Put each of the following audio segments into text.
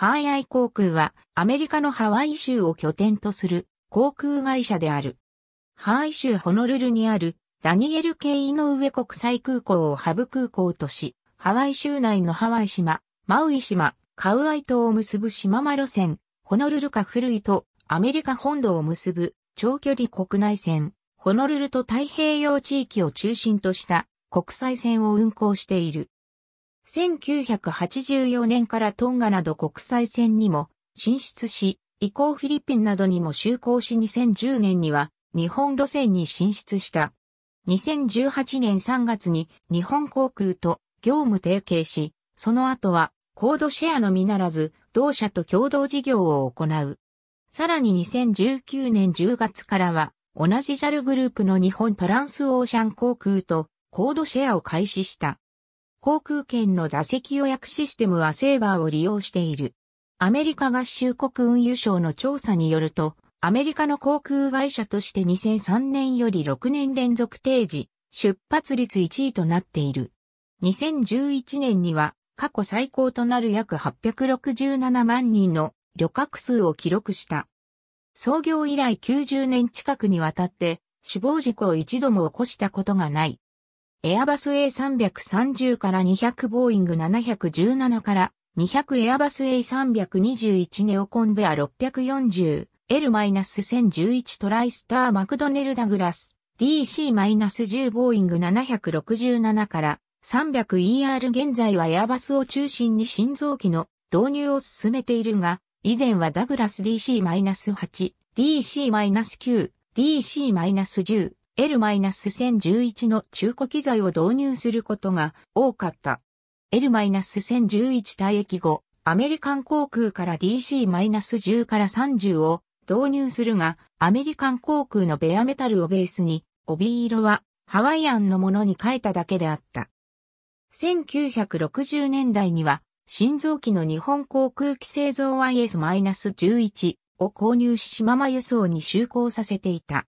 ハワイアイ航空はアメリカのハワイ州を拠点とする航空会社である。ハワイ州ホノルルにあるダニエル・ケイウ上国際空港をハブ空港とし、ハワイ州内のハワイ島、マウイ島、カウアイ島を結ぶ島間路線、ホノルルか古いとアメリカ本土を結ぶ長距離国内線、ホノルルと太平洋地域を中心とした国際線を運航している。1984年からトンガなど国際線にも進出し、以降フィリピンなどにも就航し2010年には日本路線に進出した。2018年3月に日本航空と業務提携し、その後はコードシェアのみならず同社と共同事業を行う。さらに2019年10月からは同じ JAL グループの日本トランスオーシャン航空とコードシェアを開始した。航空券の座席予約システムはセーバーを利用している。アメリカ合衆国運輸省の調査によると、アメリカの航空会社として2003年より6年連続定時、出発率1位となっている。2011年には過去最高となる約867万人の旅客数を記録した。創業以来90年近くにわたって死亡事故を一度も起こしたことがないエアバス A330 から200ボーイング717から200エアバス A321 ネオコンベア 640L-1011 トライスターマクドネルダグラス DC-10 ボーイング767から3 0 0 ER 現在はエアバスを中心に新造機の導入を進めているが、以前はダグラス DC-8、DC-9、DC-10、L-1011 の中古機材を導入することが多かった。L-1011 退役後、アメリカン航空から DC-10 から30を導入するが、アメリカン航空のベアメタルをベースに、帯色はハワイアンのものに変えただけであった。1960年代には、新造機の日本航空機製造 IS-11 を購入し島間輸送に就航させていた。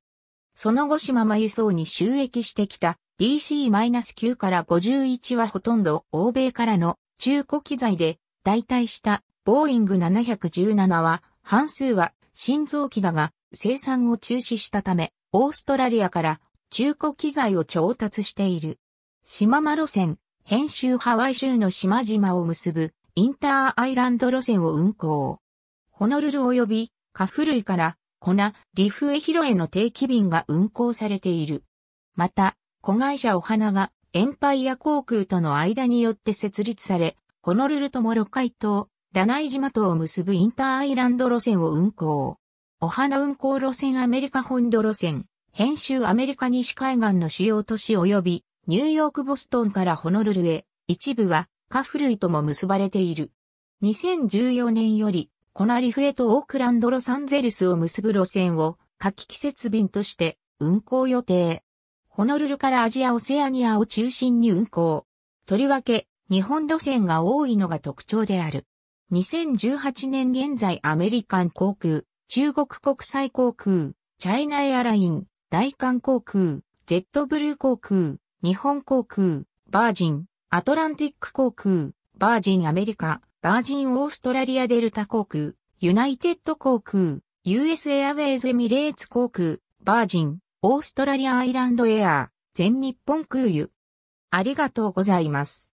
その後島間輸送に収益してきた DC-9 から51はほとんど欧米からの中古機材で代替したボーイング717は半数は新臓機だが生産を中止したためオーストラリアから中古機材を調達している。島間路線、編集ハワイ州の島々を結ぶインターアイランド路線を運行。ホノルル及びカフ類から粉、リフエヒロへの定期便が運航されている。また、子会社お花がエンパイア航空との間によって設立され、ホノルルとモロカイ島、ダナイ島とを結ぶインターアイランド路線を運行。お花運行路線アメリカ本土路線、編集アメリカ西海岸の主要都市及び、ニューヨークボストンからホノルルへ、一部は、カフ類とも結ばれている。2014年より、コナリフへとオークランド・ロサンゼルスを結ぶ路線を夏季季節便として運行予定。ホノルルからアジア・オセアニアを中心に運行。とりわけ、日本路線が多いのが特徴である。2018年現在アメリカン航空、中国国際航空、チャイナエアライン、大韓航空、ジェットブルー航空、日本航空、バージン、アトランティック航空、バージンアメリカ、バージンオーストラリアデルタ航空、ユナイテッド航空、US エアウェイズエミレーツ航空、バージン、オーストラリアアイランドエアー、全日本空輸。ありがとうございます。